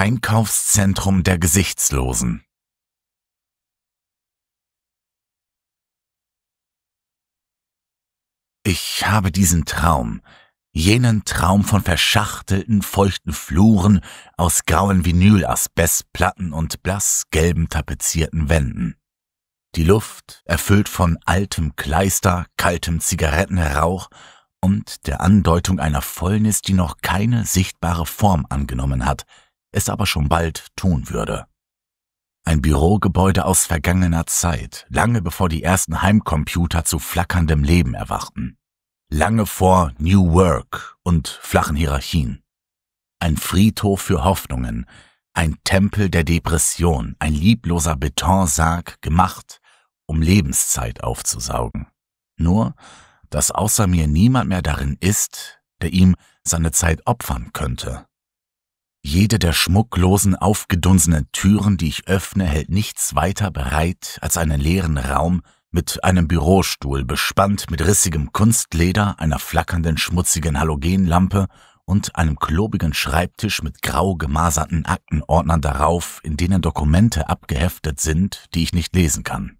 Einkaufszentrum der Gesichtslosen. Ich habe diesen Traum, jenen Traum von verschachtelten, feuchten Fluren aus grauen Vinylasbestplatten und blassgelben tapezierten Wänden. Die Luft, erfüllt von altem Kleister, kaltem Zigarettenrauch und der Andeutung einer Fäulnis, die noch keine sichtbare Form angenommen hat, es aber schon bald tun würde. Ein Bürogebäude aus vergangener Zeit, lange bevor die ersten Heimcomputer zu flackerndem Leben erwachten. Lange vor New Work und flachen Hierarchien. Ein Friedhof für Hoffnungen, ein Tempel der Depression, ein liebloser Betonsarg gemacht, um Lebenszeit aufzusaugen. Nur, dass außer mir niemand mehr darin ist, der ihm seine Zeit opfern könnte. Jede der schmucklosen, aufgedunsenen Türen, die ich öffne, hält nichts weiter bereit als einen leeren Raum mit einem Bürostuhl bespannt mit rissigem Kunstleder, einer flackernden, schmutzigen Halogenlampe und einem klobigen Schreibtisch mit grau gemaserten Aktenordnern darauf, in denen Dokumente abgeheftet sind, die ich nicht lesen kann.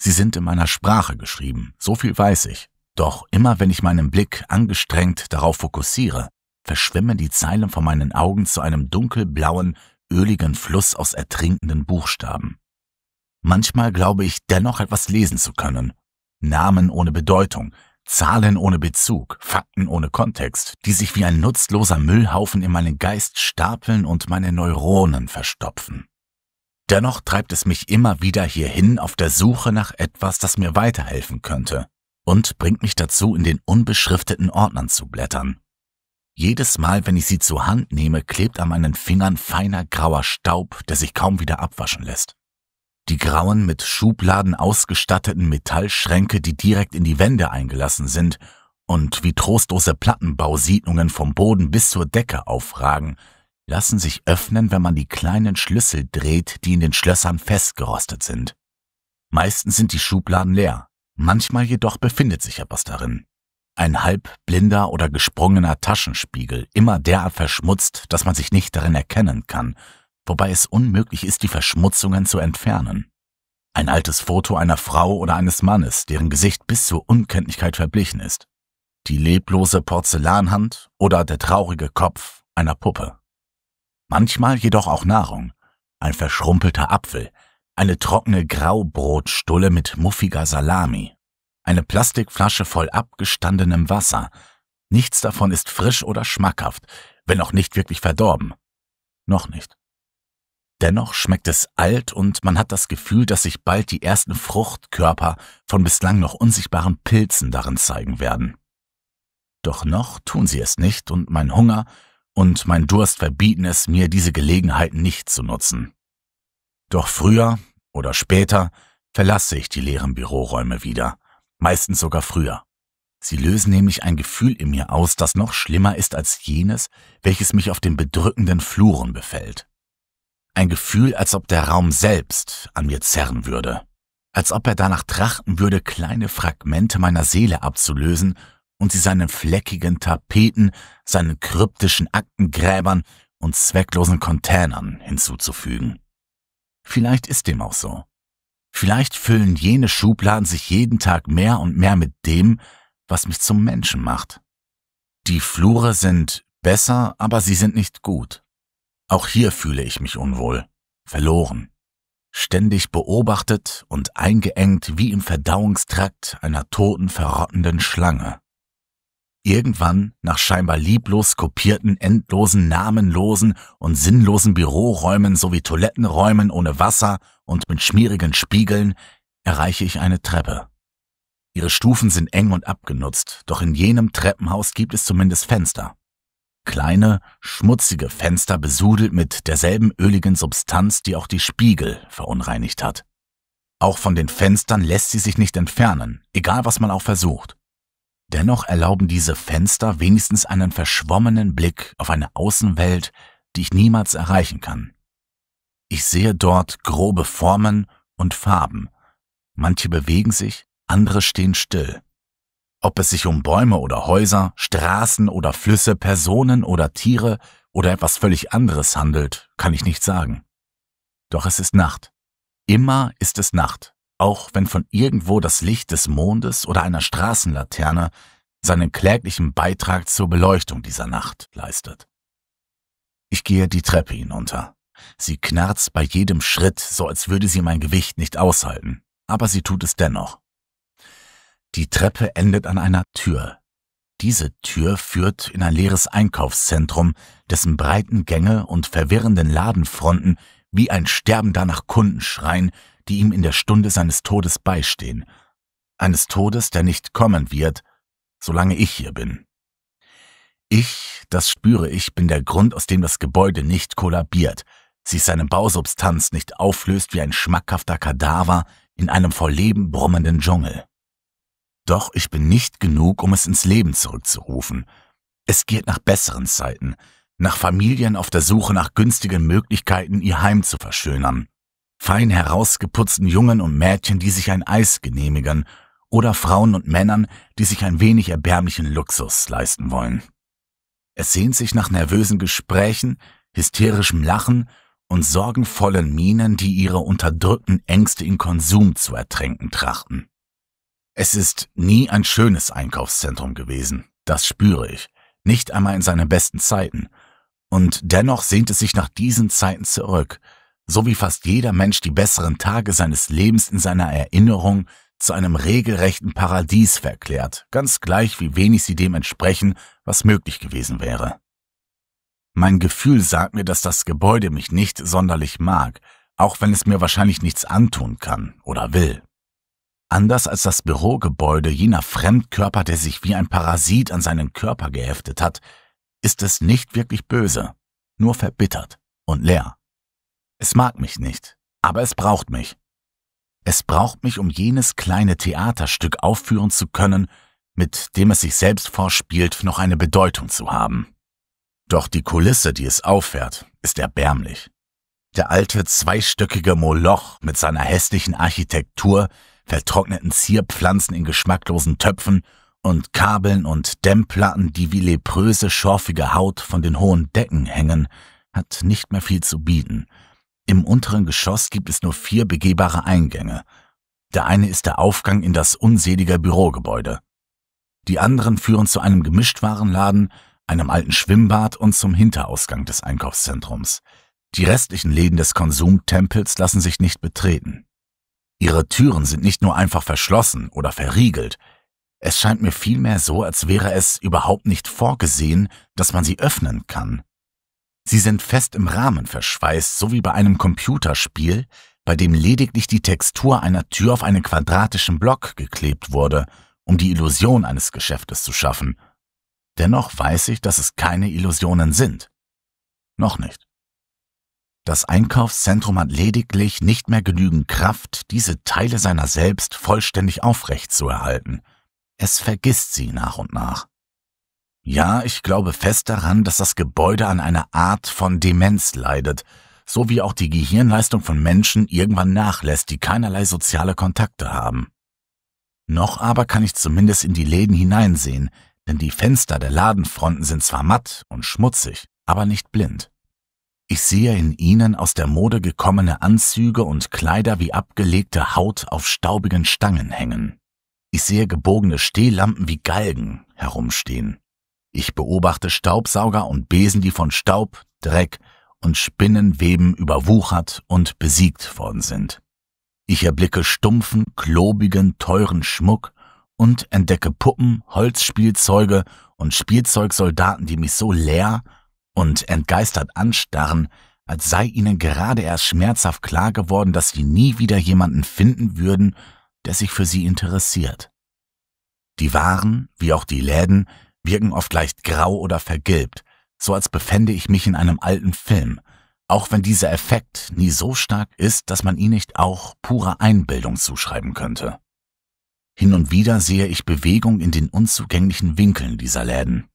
Sie sind in meiner Sprache geschrieben, so viel weiß ich. Doch immer wenn ich meinen Blick angestrengt darauf fokussiere, verschwimmen die Zeilen vor meinen Augen zu einem dunkelblauen, öligen Fluss aus ertrinkenden Buchstaben. Manchmal glaube ich dennoch etwas lesen zu können. Namen ohne Bedeutung, Zahlen ohne Bezug, Fakten ohne Kontext, die sich wie ein nutzloser Müllhaufen in meinen Geist stapeln und meine Neuronen verstopfen. Dennoch treibt es mich immer wieder hierhin auf der Suche nach etwas, das mir weiterhelfen könnte und bringt mich dazu, in den unbeschrifteten Ordnern zu blättern. Jedes Mal, wenn ich sie zur Hand nehme, klebt an meinen Fingern feiner grauer Staub, der sich kaum wieder abwaschen lässt. Die grauen, mit Schubladen ausgestatteten Metallschränke, die direkt in die Wände eingelassen sind und wie trostlose Plattenbausiedlungen vom Boden bis zur Decke aufragen, lassen sich öffnen, wenn man die kleinen Schlüssel dreht, die in den Schlössern festgerostet sind. Meistens sind die Schubladen leer, manchmal jedoch befindet sich etwas darin. Ein halbblinder oder gesprungener Taschenspiegel, immer derart verschmutzt, dass man sich nicht darin erkennen kann, wobei es unmöglich ist, die Verschmutzungen zu entfernen. Ein altes Foto einer Frau oder eines Mannes, deren Gesicht bis zur Unkenntlichkeit verblichen ist. Die leblose Porzellanhand oder der traurige Kopf einer Puppe. Manchmal jedoch auch Nahrung. Ein verschrumpelter Apfel, eine trockene Graubrotstulle mit muffiger Salami eine Plastikflasche voll abgestandenem Wasser. Nichts davon ist frisch oder schmackhaft, wenn auch nicht wirklich verdorben. Noch nicht. Dennoch schmeckt es alt und man hat das Gefühl, dass sich bald die ersten Fruchtkörper von bislang noch unsichtbaren Pilzen darin zeigen werden. Doch noch tun sie es nicht und mein Hunger und mein Durst verbieten es mir, diese Gelegenheit nicht zu nutzen. Doch früher oder später verlasse ich die leeren Büroräume wieder meistens sogar früher. Sie lösen nämlich ein Gefühl in mir aus, das noch schlimmer ist als jenes, welches mich auf den bedrückenden Fluren befällt. Ein Gefühl, als ob der Raum selbst an mir zerren würde, als ob er danach trachten würde, kleine Fragmente meiner Seele abzulösen und sie seinen fleckigen Tapeten, seinen kryptischen Aktengräbern und zwecklosen Containern hinzuzufügen. Vielleicht ist dem auch so. Vielleicht füllen jene Schubladen sich jeden Tag mehr und mehr mit dem, was mich zum Menschen macht. Die Flure sind besser, aber sie sind nicht gut. Auch hier fühle ich mich unwohl, verloren, ständig beobachtet und eingeengt wie im Verdauungstrakt einer toten, verrottenden Schlange. Irgendwann, nach scheinbar lieblos kopierten, endlosen, namenlosen und sinnlosen Büroräumen sowie Toilettenräumen ohne Wasser und mit schmierigen Spiegeln, erreiche ich eine Treppe. Ihre Stufen sind eng und abgenutzt, doch in jenem Treppenhaus gibt es zumindest Fenster. Kleine, schmutzige Fenster besudelt mit derselben öligen Substanz, die auch die Spiegel verunreinigt hat. Auch von den Fenstern lässt sie sich nicht entfernen, egal was man auch versucht. Dennoch erlauben diese Fenster wenigstens einen verschwommenen Blick auf eine Außenwelt, die ich niemals erreichen kann. Ich sehe dort grobe Formen und Farben. Manche bewegen sich, andere stehen still. Ob es sich um Bäume oder Häuser, Straßen oder Flüsse, Personen oder Tiere oder etwas völlig anderes handelt, kann ich nicht sagen. Doch es ist Nacht. Immer ist es Nacht auch wenn von irgendwo das Licht des Mondes oder einer Straßenlaterne seinen kläglichen Beitrag zur Beleuchtung dieser Nacht leistet. Ich gehe die Treppe hinunter. Sie knarzt bei jedem Schritt, so als würde sie mein Gewicht nicht aushalten, aber sie tut es dennoch. Die Treppe endet an einer Tür. Diese Tür führt in ein leeres Einkaufszentrum, dessen breiten Gänge und verwirrenden Ladenfronten wie ein Sterben danach Kunden schreien, die ihm in der Stunde seines Todes beistehen, eines Todes, der nicht kommen wird, solange ich hier bin. Ich, das spüre ich, bin der Grund, aus dem das Gebäude nicht kollabiert, sich seine Bausubstanz nicht auflöst wie ein schmackhafter Kadaver in einem vor Leben brummenden Dschungel. Doch ich bin nicht genug, um es ins Leben zurückzurufen. Es geht nach besseren Zeiten, nach Familien auf der Suche nach günstigen Möglichkeiten, ihr Heim zu verschönern, fein herausgeputzten Jungen und Mädchen, die sich ein Eis genehmigen, oder Frauen und Männern, die sich ein wenig erbärmlichen Luxus leisten wollen. Es sehnt sich nach nervösen Gesprächen, hysterischem Lachen und sorgenvollen Mienen, die ihre unterdrückten Ängste in Konsum zu ertränken trachten. Es ist nie ein schönes Einkaufszentrum gewesen, das spüre ich, nicht einmal in seinen besten Zeiten, und dennoch sehnt es sich nach diesen Zeiten zurück – so wie fast jeder Mensch die besseren Tage seines Lebens in seiner Erinnerung zu einem regelrechten Paradies verklärt, ganz gleich wie wenig sie dem entsprechen, was möglich gewesen wäre. Mein Gefühl sagt mir, dass das Gebäude mich nicht sonderlich mag, auch wenn es mir wahrscheinlich nichts antun kann oder will. Anders als das Bürogebäude jener Fremdkörper, der sich wie ein Parasit an seinen Körper geheftet hat, ist es nicht wirklich böse, nur verbittert und leer. Es mag mich nicht, aber es braucht mich. Es braucht mich, um jenes kleine Theaterstück aufführen zu können, mit dem es sich selbst vorspielt, noch eine Bedeutung zu haben. Doch die Kulisse, die es auffährt, ist erbärmlich. Der alte zweistöckige Moloch mit seiner hässlichen Architektur, vertrockneten Zierpflanzen in geschmacklosen Töpfen und Kabeln und Dämmplatten, die wie lepröse, schorfige Haut von den hohen Decken hängen, hat nicht mehr viel zu bieten – im unteren Geschoss gibt es nur vier begehbare Eingänge. Der eine ist der Aufgang in das unselige Bürogebäude. Die anderen führen zu einem Gemischtwarenladen, einem alten Schwimmbad und zum Hinterausgang des Einkaufszentrums. Die restlichen Läden des Konsumtempels lassen sich nicht betreten. Ihre Türen sind nicht nur einfach verschlossen oder verriegelt, es scheint mir vielmehr so, als wäre es überhaupt nicht vorgesehen, dass man sie öffnen kann. Sie sind fest im Rahmen verschweißt, so wie bei einem Computerspiel, bei dem lediglich die Textur einer Tür auf einen quadratischen Block geklebt wurde, um die Illusion eines Geschäftes zu schaffen. Dennoch weiß ich, dass es keine Illusionen sind. Noch nicht. Das Einkaufszentrum hat lediglich nicht mehr genügend Kraft, diese Teile seiner selbst vollständig aufrecht zu erhalten. Es vergisst sie nach und nach. Ja, ich glaube fest daran, dass das Gebäude an einer Art von Demenz leidet, so wie auch die Gehirnleistung von Menschen irgendwann nachlässt, die keinerlei soziale Kontakte haben. Noch aber kann ich zumindest in die Läden hineinsehen, denn die Fenster der Ladenfronten sind zwar matt und schmutzig, aber nicht blind. Ich sehe in ihnen aus der Mode gekommene Anzüge und Kleider wie abgelegte Haut auf staubigen Stangen hängen. Ich sehe gebogene Stehlampen wie Galgen herumstehen. Ich beobachte Staubsauger und Besen, die von Staub, Dreck und Spinnenweben überwuchert und besiegt worden sind. Ich erblicke stumpfen, klobigen, teuren Schmuck und entdecke Puppen, Holzspielzeuge und Spielzeugsoldaten, die mich so leer und entgeistert anstarren, als sei ihnen gerade erst schmerzhaft klar geworden, dass sie nie wieder jemanden finden würden, der sich für sie interessiert. Die Waren, wie auch die Läden, wirken oft leicht grau oder vergilbt, so als befände ich mich in einem alten Film, auch wenn dieser Effekt nie so stark ist, dass man ihn nicht auch purer Einbildung zuschreiben könnte. Hin und wieder sehe ich Bewegung in den unzugänglichen Winkeln dieser Läden.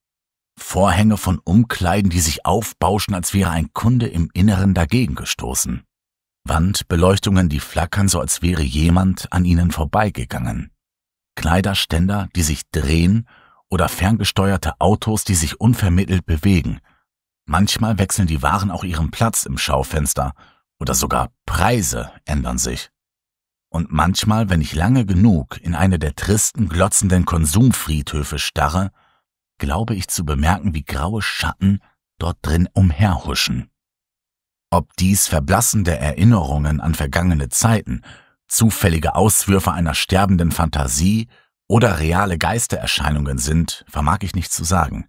Vorhänge von Umkleiden, die sich aufbauschen, als wäre ein Kunde im Inneren dagegen gestoßen. Wandbeleuchtungen, die flackern, so als wäre jemand an ihnen vorbeigegangen. Kleiderständer, die sich drehen oder ferngesteuerte Autos, die sich unvermittelt bewegen. Manchmal wechseln die Waren auch ihren Platz im Schaufenster oder sogar Preise ändern sich. Und manchmal, wenn ich lange genug in eine der tristen, glotzenden Konsumfriedhöfe starre, glaube ich zu bemerken, wie graue Schatten dort drin umherhuschen. Ob dies verblassende Erinnerungen an vergangene Zeiten, zufällige Auswürfe einer sterbenden Fantasie oder reale Geistererscheinungen sind, vermag ich nicht zu sagen.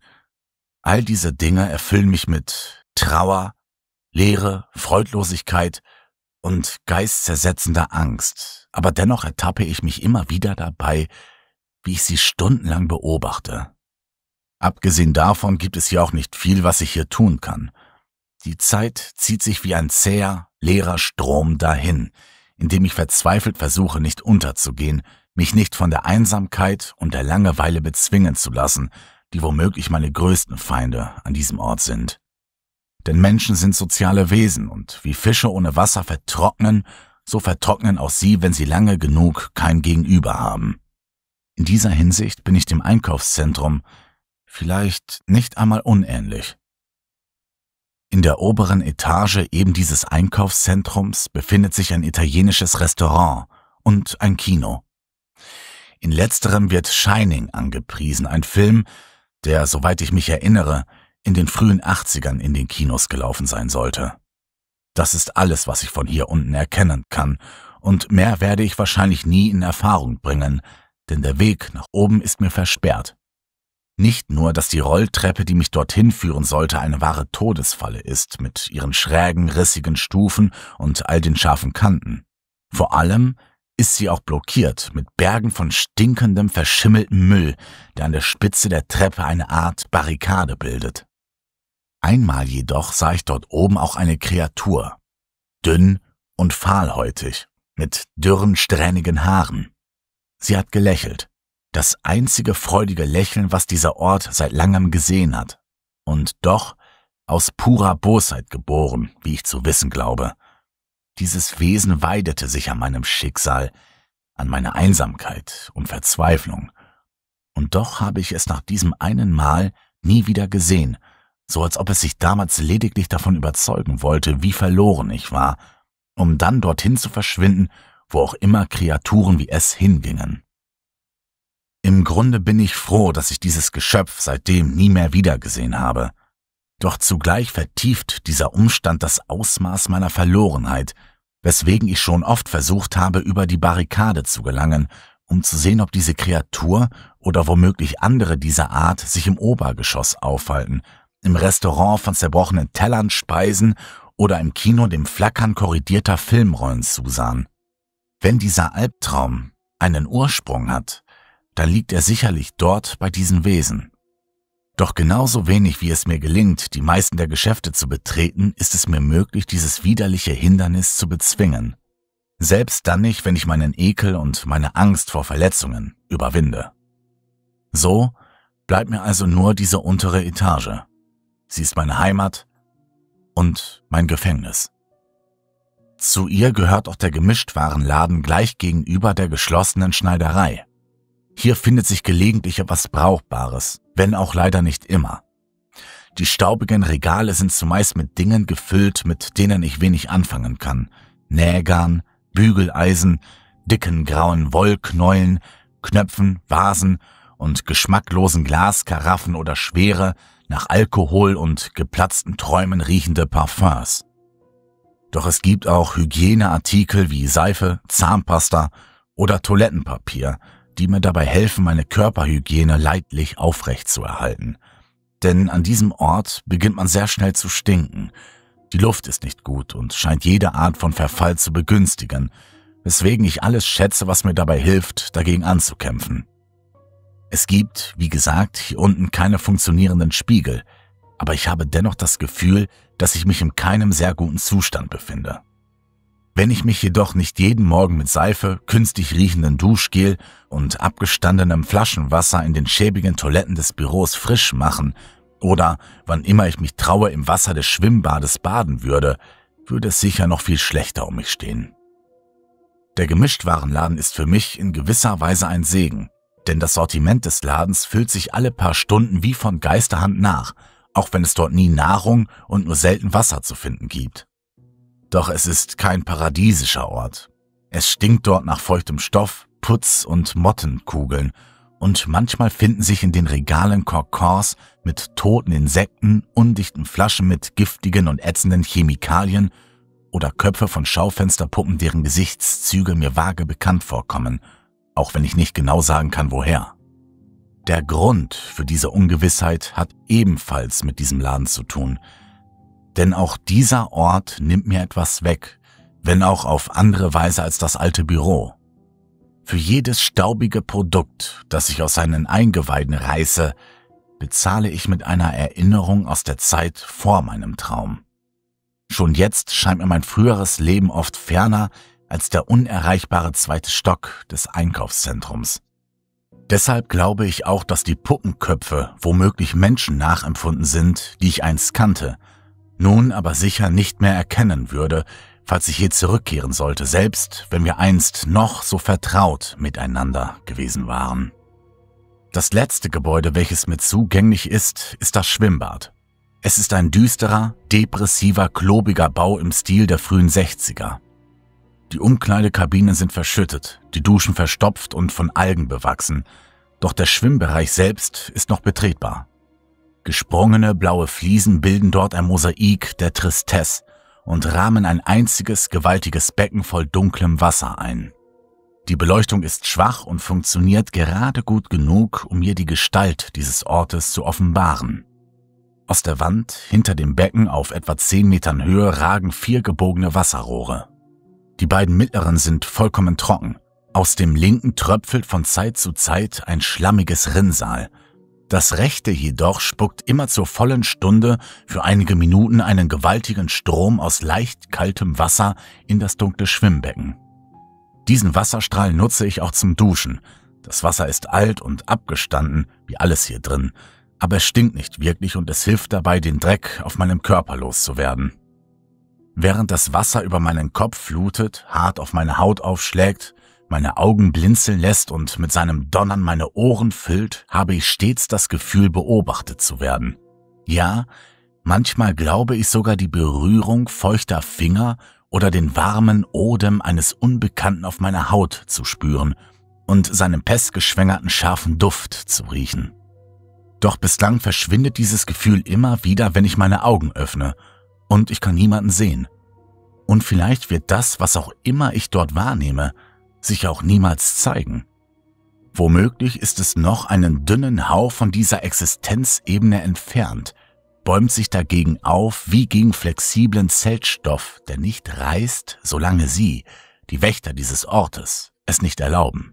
All diese Dinge erfüllen mich mit Trauer, Leere, Freudlosigkeit und geistzersetzender Angst, aber dennoch ertappe ich mich immer wieder dabei, wie ich sie stundenlang beobachte. Abgesehen davon gibt es ja auch nicht viel, was ich hier tun kann. Die Zeit zieht sich wie ein zäher, leerer Strom dahin, indem ich verzweifelt versuche, nicht unterzugehen, mich nicht von der Einsamkeit und der Langeweile bezwingen zu lassen, die womöglich meine größten Feinde an diesem Ort sind. Denn Menschen sind soziale Wesen und wie Fische ohne Wasser vertrocknen, so vertrocknen auch sie, wenn sie lange genug kein Gegenüber haben. In dieser Hinsicht bin ich dem Einkaufszentrum vielleicht nicht einmal unähnlich. In der oberen Etage eben dieses Einkaufszentrums befindet sich ein italienisches Restaurant und ein Kino. In letzterem wird Shining angepriesen, ein Film, der, soweit ich mich erinnere, in den frühen 80ern in den Kinos gelaufen sein sollte. Das ist alles, was ich von hier unten erkennen kann, und mehr werde ich wahrscheinlich nie in Erfahrung bringen, denn der Weg nach oben ist mir versperrt. Nicht nur, dass die Rolltreppe, die mich dorthin führen sollte, eine wahre Todesfalle ist, mit ihren schrägen, rissigen Stufen und all den scharfen Kanten. Vor allem ist sie auch blockiert mit Bergen von stinkendem, verschimmeltem Müll, der an der Spitze der Treppe eine Art Barrikade bildet. Einmal jedoch sah ich dort oben auch eine Kreatur, dünn und fahlhäutig, mit dürren, strähnigen Haaren. Sie hat gelächelt, das einzige freudige Lächeln, was dieser Ort seit langem gesehen hat, und doch aus purer Bosheit geboren, wie ich zu wissen glaube. Dieses Wesen weidete sich an meinem Schicksal, an meiner Einsamkeit und Verzweiflung. Und doch habe ich es nach diesem einen Mal nie wieder gesehen, so als ob es sich damals lediglich davon überzeugen wollte, wie verloren ich war, um dann dorthin zu verschwinden, wo auch immer Kreaturen wie es hingingen. Im Grunde bin ich froh, dass ich dieses Geschöpf seitdem nie mehr wiedergesehen habe. Doch zugleich vertieft dieser Umstand das Ausmaß meiner Verlorenheit, weswegen ich schon oft versucht habe, über die Barrikade zu gelangen, um zu sehen, ob diese Kreatur oder womöglich andere dieser Art sich im Obergeschoss aufhalten, im Restaurant von zerbrochenen Tellern speisen oder im Kino dem Flackern korridierter Filmrollen zusahen. Wenn dieser Albtraum einen Ursprung hat, dann liegt er sicherlich dort bei diesen Wesen. Doch genauso wenig wie es mir gelingt, die meisten der Geschäfte zu betreten, ist es mir möglich, dieses widerliche Hindernis zu bezwingen. Selbst dann nicht, wenn ich meinen Ekel und meine Angst vor Verletzungen überwinde. So bleibt mir also nur diese untere Etage. Sie ist meine Heimat und mein Gefängnis. Zu ihr gehört auch der Gemischtwarenladen gleich gegenüber der geschlossenen Schneiderei. Hier findet sich gelegentlich etwas Brauchbares, wenn auch leider nicht immer. Die staubigen Regale sind zumeist mit Dingen gefüllt, mit denen ich wenig anfangen kann. Nägern, Bügeleisen, dicken grauen Wollknäulen, Knöpfen, Vasen und geschmacklosen Glaskaraffen oder schwere, nach Alkohol und geplatzten Träumen riechende Parfums. Doch es gibt auch Hygieneartikel wie Seife, Zahnpasta oder Toilettenpapier – die mir dabei helfen, meine Körperhygiene leidlich aufrechtzuerhalten. Denn an diesem Ort beginnt man sehr schnell zu stinken. Die Luft ist nicht gut und scheint jede Art von Verfall zu begünstigen, weswegen ich alles schätze, was mir dabei hilft, dagegen anzukämpfen. Es gibt, wie gesagt, hier unten keine funktionierenden Spiegel, aber ich habe dennoch das Gefühl, dass ich mich in keinem sehr guten Zustand befinde. Wenn ich mich jedoch nicht jeden Morgen mit Seife, künstlich riechenden Duschgel und abgestandenem Flaschenwasser in den schäbigen Toiletten des Büros frisch machen oder wann immer ich mich traue im Wasser des Schwimmbades baden würde, würde es sicher noch viel schlechter um mich stehen. Der Gemischtwarenladen ist für mich in gewisser Weise ein Segen, denn das Sortiment des Ladens füllt sich alle paar Stunden wie von Geisterhand nach, auch wenn es dort nie Nahrung und nur selten Wasser zu finden gibt. Doch es ist kein paradiesischer Ort. Es stinkt dort nach feuchtem Stoff, Putz und Mottenkugeln und manchmal finden sich in den Regalen Korkors mit toten Insekten, undichten Flaschen mit giftigen und ätzenden Chemikalien oder Köpfe von Schaufensterpuppen, deren Gesichtszüge mir vage bekannt vorkommen, auch wenn ich nicht genau sagen kann, woher. Der Grund für diese Ungewissheit hat ebenfalls mit diesem Laden zu tun – denn auch dieser Ort nimmt mir etwas weg, wenn auch auf andere Weise als das alte Büro. Für jedes staubige Produkt, das ich aus seinen Eingeweiden reiße, bezahle ich mit einer Erinnerung aus der Zeit vor meinem Traum. Schon jetzt scheint mir mein früheres Leben oft ferner als der unerreichbare zweite Stock des Einkaufszentrums. Deshalb glaube ich auch, dass die Puppenköpfe womöglich Menschen nachempfunden sind, die ich einst kannte – nun aber sicher nicht mehr erkennen würde, falls ich je zurückkehren sollte, selbst wenn wir einst noch so vertraut miteinander gewesen waren. Das letzte Gebäude, welches mir zugänglich ist, ist das Schwimmbad. Es ist ein düsterer, depressiver, klobiger Bau im Stil der frühen 60er. Die Umkleidekabinen sind verschüttet, die Duschen verstopft und von Algen bewachsen, doch der Schwimmbereich selbst ist noch betretbar. Gesprungene blaue Fliesen bilden dort ein Mosaik der Tristesse und rahmen ein einziges gewaltiges Becken voll dunklem Wasser ein. Die Beleuchtung ist schwach und funktioniert gerade gut genug, um mir die Gestalt dieses Ortes zu offenbaren. Aus der Wand hinter dem Becken auf etwa zehn Metern Höhe ragen vier gebogene Wasserrohre. Die beiden mittleren sind vollkommen trocken. Aus dem linken tröpfelt von Zeit zu Zeit ein schlammiges Rinnsal – das rechte jedoch spuckt immer zur vollen Stunde für einige Minuten einen gewaltigen Strom aus leicht kaltem Wasser in das dunkle Schwimmbecken. Diesen Wasserstrahl nutze ich auch zum Duschen. Das Wasser ist alt und abgestanden, wie alles hier drin, aber es stinkt nicht wirklich und es hilft dabei, den Dreck auf meinem Körper loszuwerden. Während das Wasser über meinen Kopf flutet, hart auf meine Haut aufschlägt, meine Augen blinzeln lässt und mit seinem Donnern meine Ohren füllt, habe ich stets das Gefühl, beobachtet zu werden. Ja, manchmal glaube ich sogar die Berührung feuchter Finger oder den warmen Odem eines Unbekannten auf meiner Haut zu spüren und seinen pestgeschwängerten scharfen Duft zu riechen. Doch bislang verschwindet dieses Gefühl immer wieder, wenn ich meine Augen öffne, und ich kann niemanden sehen. Und vielleicht wird das, was auch immer ich dort wahrnehme, sich auch niemals zeigen. Womöglich ist es noch einen dünnen Hauch von dieser Existenzebene entfernt, bäumt sich dagegen auf wie gegen flexiblen Zeltstoff, der nicht reißt, solange sie, die Wächter dieses Ortes, es nicht erlauben.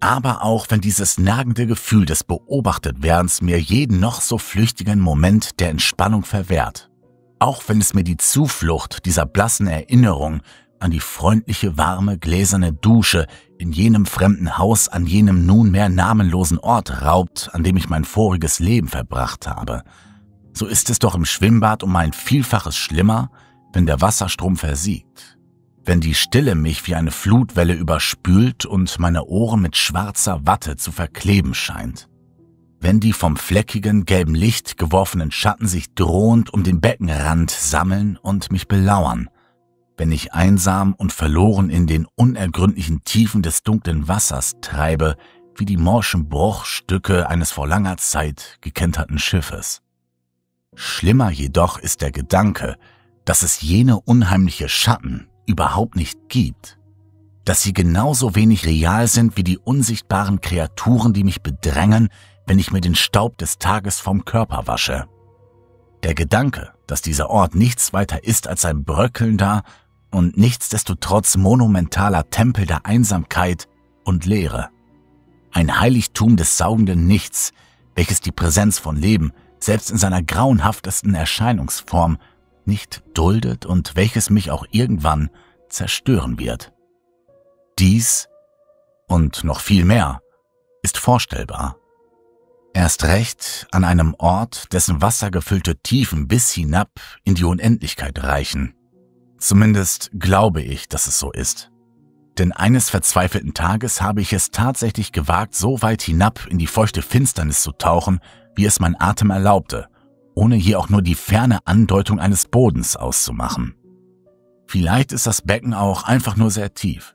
Aber auch wenn dieses nagende Gefühl des Beobachtetwerdens mir jeden noch so flüchtigen Moment der Entspannung verwehrt, auch wenn es mir die Zuflucht dieser blassen Erinnerung an die freundliche, warme, gläserne Dusche in jenem fremden Haus an jenem nunmehr namenlosen Ort raubt, an dem ich mein voriges Leben verbracht habe. So ist es doch im Schwimmbad um ein Vielfaches schlimmer, wenn der Wasserstrom versiegt. Wenn die Stille mich wie eine Flutwelle überspült und meine Ohren mit schwarzer Watte zu verkleben scheint wenn die vom fleckigen gelben Licht geworfenen Schatten sich drohend um den Beckenrand sammeln und mich belauern, wenn ich einsam und verloren in den unergründlichen Tiefen des dunklen Wassers treibe, wie die morschen Bruchstücke eines vor langer Zeit gekenterten Schiffes. Schlimmer jedoch ist der Gedanke, dass es jene unheimliche Schatten überhaupt nicht gibt, dass sie genauso wenig real sind wie die unsichtbaren Kreaturen, die mich bedrängen, wenn ich mir den Staub des Tages vom Körper wasche. Der Gedanke, dass dieser Ort nichts weiter ist als ein bröckelnder, und nichtsdestotrotz monumentaler Tempel der Einsamkeit und Leere. Ein Heiligtum des saugenden Nichts, welches die Präsenz von Leben, selbst in seiner grauenhaftesten Erscheinungsform, nicht duldet und welches mich auch irgendwann zerstören wird. Dies und noch viel mehr ist vorstellbar. Erst recht an einem Ort, dessen wassergefüllte Tiefen bis hinab in die Unendlichkeit reichen. Zumindest glaube ich, dass es so ist. Denn eines verzweifelten Tages habe ich es tatsächlich gewagt, so weit hinab in die feuchte Finsternis zu tauchen, wie es mein Atem erlaubte, ohne hier auch nur die ferne Andeutung eines Bodens auszumachen. Vielleicht ist das Becken auch einfach nur sehr tief.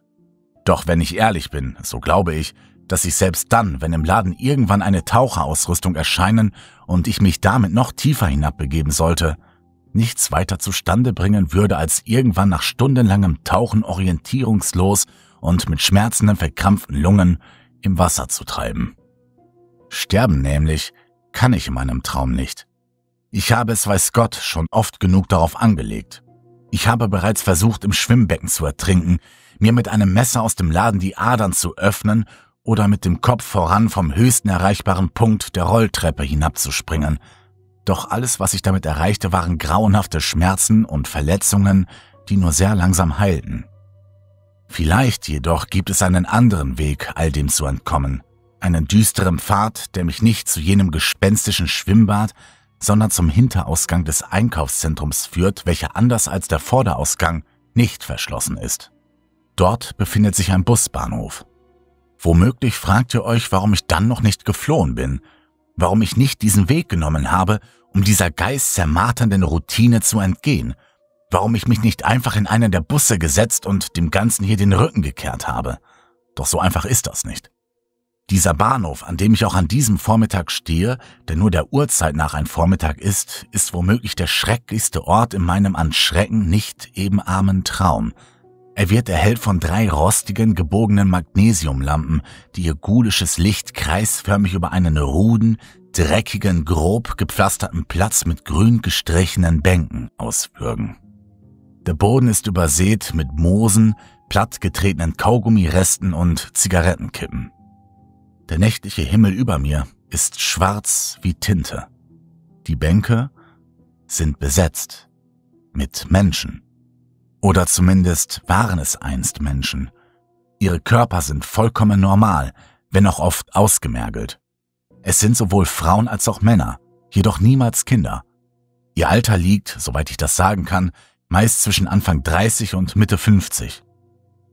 Doch wenn ich ehrlich bin, so glaube ich, dass ich selbst dann, wenn im Laden irgendwann eine Taucherausrüstung erscheinen und ich mich damit noch tiefer hinabbegeben sollte, nichts weiter zustande bringen würde, als irgendwann nach stundenlangem Tauchen orientierungslos und mit schmerzenden, verkrampften Lungen im Wasser zu treiben. Sterben nämlich kann ich in meinem Traum nicht. Ich habe es, weiß Gott, schon oft genug darauf angelegt. Ich habe bereits versucht, im Schwimmbecken zu ertrinken, mir mit einem Messer aus dem Laden die Adern zu öffnen oder mit dem Kopf voran vom höchsten erreichbaren Punkt der Rolltreppe hinabzuspringen – doch alles, was ich damit erreichte, waren grauenhafte Schmerzen und Verletzungen, die nur sehr langsam heilten. Vielleicht jedoch gibt es einen anderen Weg, all dem zu entkommen. Einen düsteren Pfad, der mich nicht zu jenem gespenstischen Schwimmbad, sondern zum Hinterausgang des Einkaufszentrums führt, welcher anders als der Vorderausgang nicht verschlossen ist. Dort befindet sich ein Busbahnhof. Womöglich fragt ihr euch, warum ich dann noch nicht geflohen bin, warum ich nicht diesen Weg genommen habe um dieser geißzermarternden Routine zu entgehen, warum ich mich nicht einfach in einen der Busse gesetzt und dem Ganzen hier den Rücken gekehrt habe. Doch so einfach ist das nicht. Dieser Bahnhof, an dem ich auch an diesem Vormittag stehe, der nur der Uhrzeit nach ein Vormittag ist, ist womöglich der schrecklichste Ort in meinem an Schrecken nicht eben armen Traum. Er wird erhellt von drei rostigen, gebogenen Magnesiumlampen, die ihr gulisches Licht kreisförmig über einen ruden, dreckigen, grob gepflasterten Platz mit grün gestrichenen Bänken auswürgen. Der Boden ist übersät mit Moosen, plattgetretenen Kaugummiresten und Zigarettenkippen. Der nächtliche Himmel über mir ist schwarz wie Tinte. Die Bänke sind besetzt mit Menschen. Oder zumindest waren es einst Menschen. Ihre Körper sind vollkommen normal, wenn auch oft ausgemergelt. Es sind sowohl Frauen als auch Männer, jedoch niemals Kinder. Ihr Alter liegt, soweit ich das sagen kann, meist zwischen Anfang 30 und Mitte 50.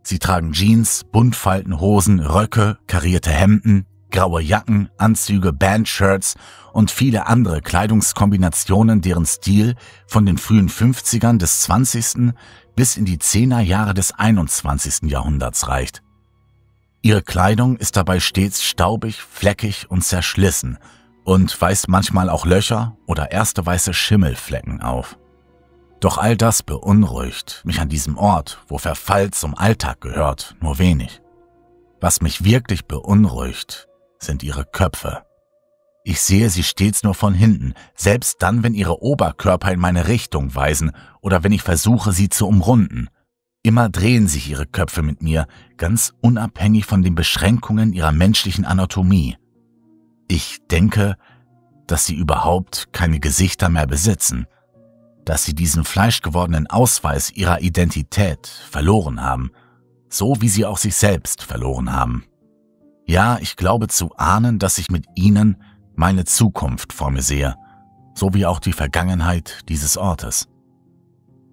Sie tragen Jeans, Buntfaltenhosen, Röcke, karierte Hemden, graue Jacken, Anzüge, Bandshirts und viele andere Kleidungskombinationen, deren Stil von den frühen 50ern des 20. bis in die 10er Jahre des 21. Jahrhunderts reicht. Ihre Kleidung ist dabei stets staubig, fleckig und zerschlissen und weist manchmal auch Löcher oder erste weiße Schimmelflecken auf. Doch all das beunruhigt mich an diesem Ort, wo Verfall zum Alltag gehört, nur wenig. Was mich wirklich beunruhigt, sind ihre Köpfe. Ich sehe sie stets nur von hinten, selbst dann, wenn ihre Oberkörper in meine Richtung weisen oder wenn ich versuche, sie zu umrunden. Immer drehen sich ihre Köpfe mit mir, ganz unabhängig von den Beschränkungen ihrer menschlichen Anatomie. Ich denke, dass sie überhaupt keine Gesichter mehr besitzen, dass sie diesen fleischgewordenen Ausweis ihrer Identität verloren haben, so wie sie auch sich selbst verloren haben. Ja, ich glaube zu ahnen, dass ich mit ihnen meine Zukunft vor mir sehe, so wie auch die Vergangenheit dieses Ortes.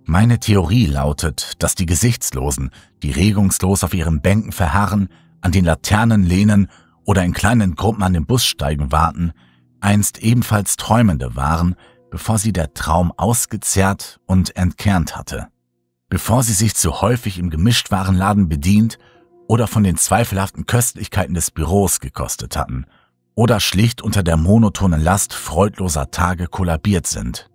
Meine Theorie lautet, dass die Gesichtslosen, die regungslos auf ihren Bänken verharren, an den Laternen lehnen oder in kleinen Gruppen an den Bussteigen warten, einst ebenfalls Träumende waren, bevor sie der Traum ausgezerrt und entkernt hatte. Bevor sie sich zu häufig im Gemischtwarenladen bedient oder von den zweifelhaften Köstlichkeiten des Büros gekostet hatten oder schlicht unter der monotonen Last freudloser Tage kollabiert sind.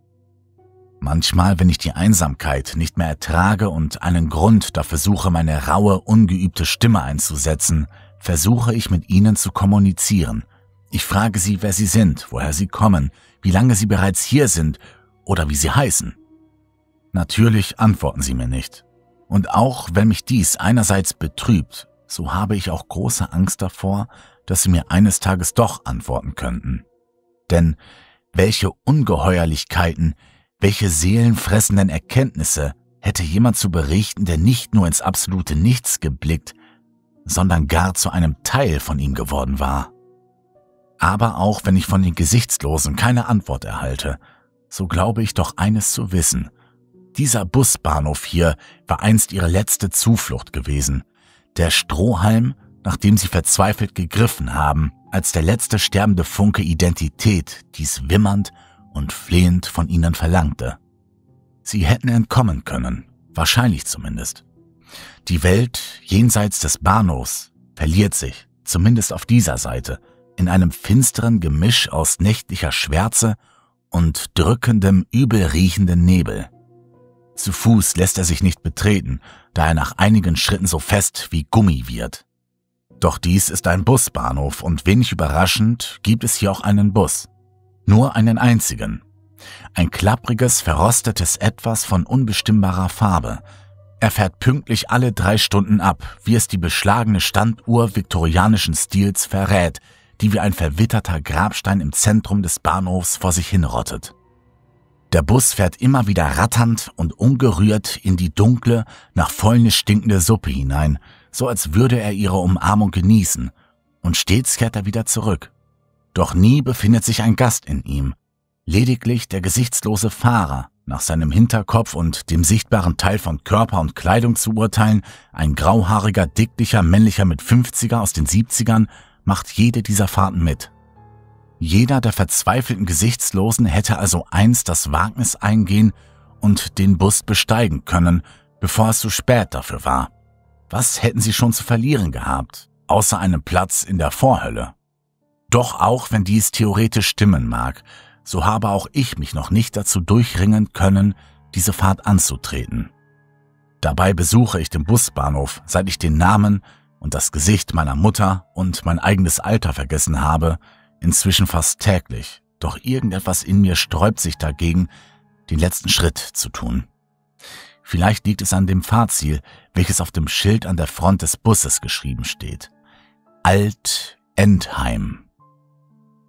Manchmal, wenn ich die Einsamkeit nicht mehr ertrage und einen Grund dafür suche, meine raue, ungeübte Stimme einzusetzen, versuche ich mit ihnen zu kommunizieren. Ich frage sie, wer sie sind, woher sie kommen, wie lange sie bereits hier sind oder wie sie heißen. Natürlich antworten sie mir nicht. Und auch wenn mich dies einerseits betrübt, so habe ich auch große Angst davor, dass sie mir eines Tages doch antworten könnten. Denn welche Ungeheuerlichkeiten welche seelenfressenden Erkenntnisse hätte jemand zu berichten, der nicht nur ins absolute Nichts geblickt, sondern gar zu einem Teil von ihm geworden war? Aber auch wenn ich von den Gesichtslosen keine Antwort erhalte, so glaube ich doch eines zu wissen. Dieser Busbahnhof hier war einst ihre letzte Zuflucht gewesen. Der Strohhalm, nach dem sie verzweifelt gegriffen haben, als der letzte sterbende Funke Identität dies wimmernd und flehend von ihnen verlangte. Sie hätten entkommen können, wahrscheinlich zumindest. Die Welt jenseits des Bahnhofs verliert sich, zumindest auf dieser Seite, in einem finsteren Gemisch aus nächtlicher Schwärze und drückendem, übel riechenden Nebel. Zu Fuß lässt er sich nicht betreten, da er nach einigen Schritten so fest wie Gummi wird. Doch dies ist ein Busbahnhof und wenig überraschend gibt es hier auch einen Bus. Nur einen einzigen. Ein klappriges, verrostetes Etwas von unbestimmbarer Farbe. Er fährt pünktlich alle drei Stunden ab, wie es die beschlagene Standuhr viktorianischen Stils verrät, die wie ein verwitterter Grabstein im Zentrum des Bahnhofs vor sich hinrottet. Der Bus fährt immer wieder ratternd und ungerührt in die dunkle, nach Fäulnis stinkende Suppe hinein, so als würde er ihre Umarmung genießen, und stets kehrt er wieder zurück. Doch nie befindet sich ein Gast in ihm, lediglich der gesichtslose Fahrer, nach seinem Hinterkopf und dem sichtbaren Teil von Körper und Kleidung zu urteilen, ein grauhaariger, dicklicher, männlicher mit 50er aus den 70ern, macht jede dieser Fahrten mit. Jeder der verzweifelten Gesichtslosen hätte also einst das Wagnis eingehen und den Bus besteigen können, bevor es zu spät dafür war. Was hätten sie schon zu verlieren gehabt, außer einem Platz in der Vorhölle? Doch auch wenn dies theoretisch stimmen mag, so habe auch ich mich noch nicht dazu durchringen können, diese Fahrt anzutreten. Dabei besuche ich den Busbahnhof, seit ich den Namen und das Gesicht meiner Mutter und mein eigenes Alter vergessen habe, inzwischen fast täglich, doch irgendetwas in mir sträubt sich dagegen, den letzten Schritt zu tun. Vielleicht liegt es an dem Fahrziel, welches auf dem Schild an der Front des Busses geschrieben steht. Alt Endheim.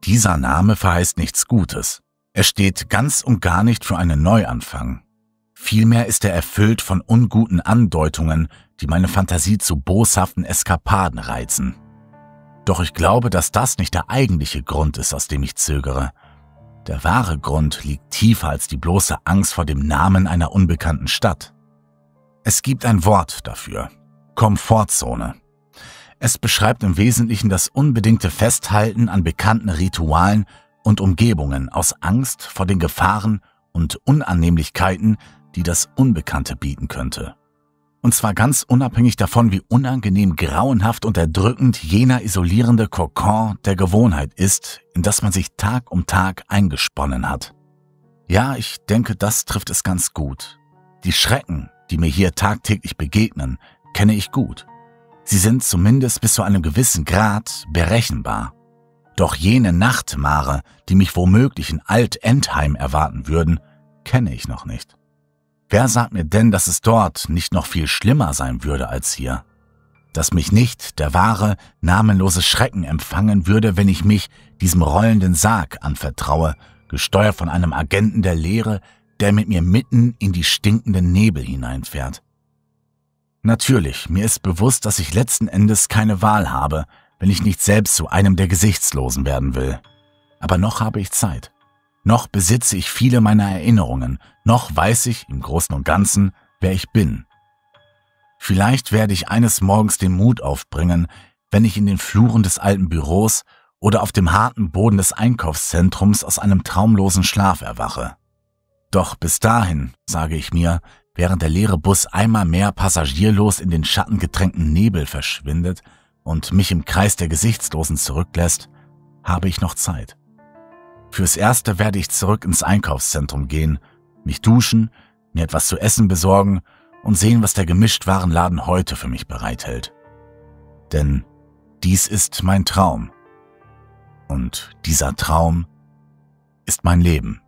Dieser Name verheißt nichts Gutes. Er steht ganz und gar nicht für einen Neuanfang. Vielmehr ist er erfüllt von unguten Andeutungen, die meine Fantasie zu boshaften Eskapaden reizen. Doch ich glaube, dass das nicht der eigentliche Grund ist, aus dem ich zögere. Der wahre Grund liegt tiefer als die bloße Angst vor dem Namen einer unbekannten Stadt. Es gibt ein Wort dafür. Komfortzone. Es beschreibt im Wesentlichen das unbedingte Festhalten an bekannten Ritualen und Umgebungen aus Angst vor den Gefahren und Unannehmlichkeiten, die das Unbekannte bieten könnte. Und zwar ganz unabhängig davon, wie unangenehm, grauenhaft und erdrückend jener isolierende Kokon der Gewohnheit ist, in das man sich Tag um Tag eingesponnen hat. Ja, ich denke, das trifft es ganz gut. Die Schrecken, die mir hier tagtäglich begegnen, kenne ich gut. Sie sind zumindest bis zu einem gewissen Grad berechenbar. Doch jene Nachtmare, die mich womöglich in Alt-Endheim erwarten würden, kenne ich noch nicht. Wer sagt mir denn, dass es dort nicht noch viel schlimmer sein würde als hier? Dass mich nicht der wahre, namenlose Schrecken empfangen würde, wenn ich mich diesem rollenden Sarg anvertraue, gesteuert von einem Agenten der Lehre, der mit mir mitten in die stinkenden Nebel hineinfährt. Natürlich, mir ist bewusst, dass ich letzten Endes keine Wahl habe, wenn ich nicht selbst zu einem der Gesichtslosen werden will. Aber noch habe ich Zeit. Noch besitze ich viele meiner Erinnerungen, noch weiß ich im Großen und Ganzen, wer ich bin. Vielleicht werde ich eines Morgens den Mut aufbringen, wenn ich in den Fluren des alten Büros oder auf dem harten Boden des Einkaufszentrums aus einem traumlosen Schlaf erwache. Doch bis dahin, sage ich mir, während der leere Bus einmal mehr passagierlos in den schattengetränkten Nebel verschwindet und mich im Kreis der Gesichtslosen zurücklässt, habe ich noch Zeit. Fürs Erste werde ich zurück ins Einkaufszentrum gehen, mich duschen, mir etwas zu essen besorgen und sehen, was der Gemischtwarenladen heute für mich bereithält. Denn dies ist mein Traum. Und dieser Traum ist mein Leben.